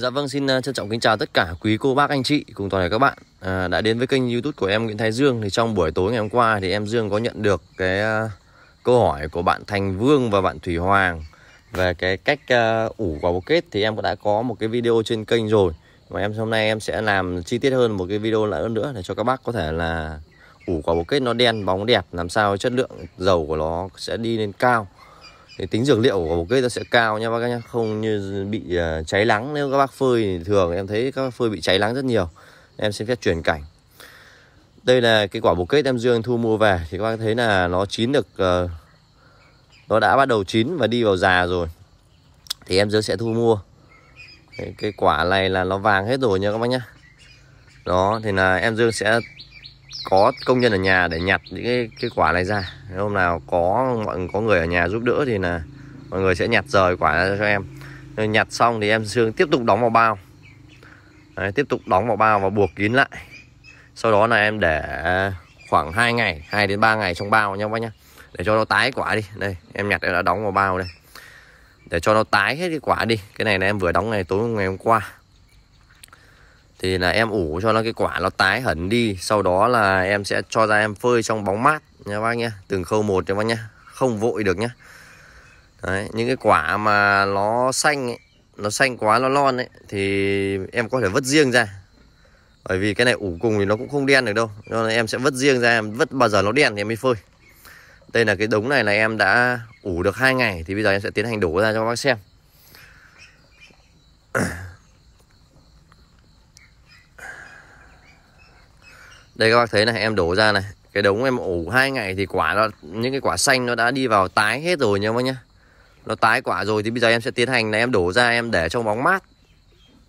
Dạ vâng, xin ờ, trân trọng kính chào tất cả quý cô bác anh chị cùng toàn thể các bạn à, đã đến với kênh YouTube của em Nguyễn Thái Dương. Thì trong buổi tối ngày hôm qua thì em Dương có nhận được cái ờ, câu hỏi của bạn Thành Vương và bạn Thủy Hoàng về cái cách ủ quả bồ kết thì em cũng đã có một cái video trên kênh rồi. và em hôm nay em sẽ làm chi tiết hơn một cái video lại hơn nữa để cho các bác có thể là ủ quả bồ kết nó đen bóng đẹp làm sao chất lượng dầu của nó sẽ đi lên cao cái tính dược liệu của một cây nó sẽ cao nha bác nhá không như bị à, cháy nắng nếu các bác phơi thì thường em thấy các bác phơi bị cháy nắng rất nhiều em xin phép chuyển cảnh đây là cái quả bồ kết em dương thu mua về thì các bác thấy là nó chín được uh, nó đã bắt đầu chín và đi vào già rồi thì em dương sẽ thu mua cái quả này là nó vàng hết rồi nha các bác nhá đó thì là em dương sẽ có công nhân ở nhà để nhặt những cái, cái quả này ra hôm nào có mọi có người ở nhà giúp đỡ thì là mọi người sẽ nhặt rời quả ra cho em Rồi nhặt xong thì em xương tiếp tục đóng vào bao Đấy, tiếp tục đóng vào bao và buộc kín lại sau đó là em để khoảng 2 ngày 2 đến 3 ngày trong bao nhá các nhá để cho nó tái quả đi đây em nhặt em đã đóng vào bao đây để cho nó tái hết cái quả đi cái này là em vừa đóng ngày tối ngày hôm qua thì là em ủ cho nó cái quả nó tái hẳn đi sau đó là em sẽ cho ra em phơi trong bóng mát nha bác nhé từng khâu một cho bác nhé không vội được nhé Đấy, những cái quả mà nó xanh ấy, nó xanh quá nó non ấy thì em có thể vứt riêng ra bởi vì cái này ủ cùng thì nó cũng không đen được đâu Cho nên em sẽ vứt riêng ra em vứt bao giờ nó đen thì em mới phơi đây là cái đống này là em đã ủ được hai ngày thì bây giờ em sẽ tiến hành đổ ra cho bác xem đây các bác thấy này em đổ ra này cái đống em ủ hai ngày thì quả nó những cái quả xanh nó đã đi vào tái hết rồi nha bác nhá nó tái quả rồi thì bây giờ em sẽ tiến hành là em đổ ra em để trong bóng mát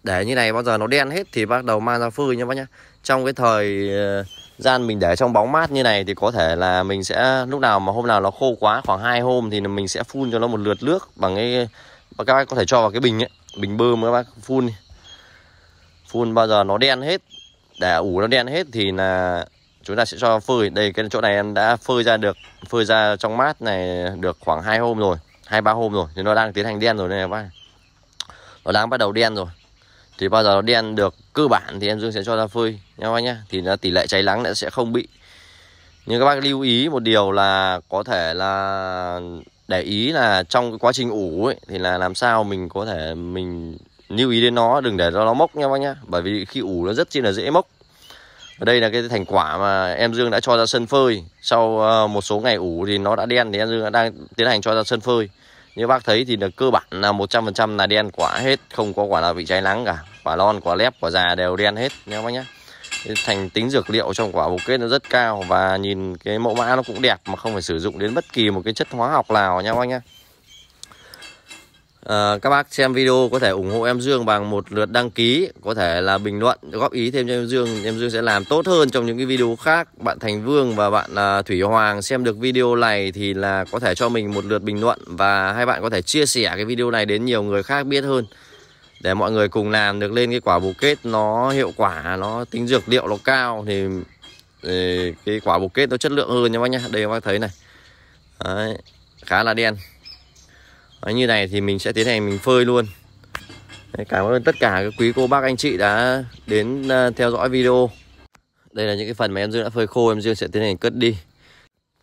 để như này bao giờ nó đen hết thì bắt đầu mang ra phơi nha bác nhá trong cái thời ờ, gian mình để trong bóng mát như này thì có thể là mình sẽ lúc nào mà hôm nào nó khô quá khoảng hai hôm thì mình sẽ phun cho nó một lượt nước bằng cái các bác có thể cho vào cái bình ấy, bình bơm các bác phun phun bao giờ nó đen hết để ủ nó đen hết thì là chúng ta sẽ cho phơi đây cái chỗ này em đã phơi ra được phơi ra trong mát này được khoảng hai hôm rồi hai ba hôm rồi thì nó đang tiến hành đen rồi này các bác nó đang bắt đầu đen rồi thì bao giờ nó đen được cơ bản thì em dương sẽ cho ra phơi nha bác nhá thì nó tỷ lệ cháy nắng sẽ không bị nhưng các bác lưu ý một điều là có thể là để ý là trong cái quá trình ủ ấy thì là làm sao mình có thể mình lưu ý đến nó đừng để cho nó mốc nha bác nhá bởi vì khi ủ nó rất chi là dễ mốc và đây là cái thành quả mà em Dương đã cho ra sân phơi sau ờ, một số ngày ủ thì nó đã đen thì em Dương đang tiến hành cho ra sân phơi như bác thấy thì là cơ bản là 100% là đen quả hết không có quả nào bị cháy nắng cả quả non quả lép quả già đều đen hết nha bác nhá thành tính dược liệu trong quả bột kết nó rất cao và nhìn cái mẫu mã nó cũng đẹp mà không phải sử dụng đến bất kỳ một cái chất hóa học nào nha bác nhá Ờ, các bác xem video có thể ủng hộ em Dương bằng một lượt đăng ký Có thể là bình luận góp ý thêm cho em Dương Em Dương sẽ làm tốt hơn trong những cái video khác Bạn Thành Vương và bạn à, Thủy Hoàng xem được video này Thì là có thể cho mình một lượt bình luận Và hai bạn có thể chia sẻ cái video này đến nhiều người khác biết hơn Để mọi người cùng làm được lên cái quả bù kết nó hiệu quả Nó tính dược liệu nó cao Thì, thì cái quả bù kết nó chất lượng hơn nha bác nhá Đây các bác thấy này Đấy, khá là đen Đấy, như này thì mình sẽ tiến hành mình phơi luôn Đấy, cảm ơn tất cả các quý cô bác anh chị đã đến uh, theo dõi video đây là những cái phần mà em dương đã phơi khô em dương sẽ tiến hành cất đi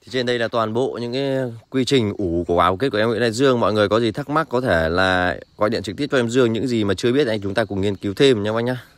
thì trên đây là toàn bộ những cái quy trình ủ của áo kết của em nguyễn đại dương mọi người có gì thắc mắc có thể là gọi điện trực tiếp cho em dương những gì mà chưa biết anh chúng ta cùng nghiên cứu thêm nha anh nhá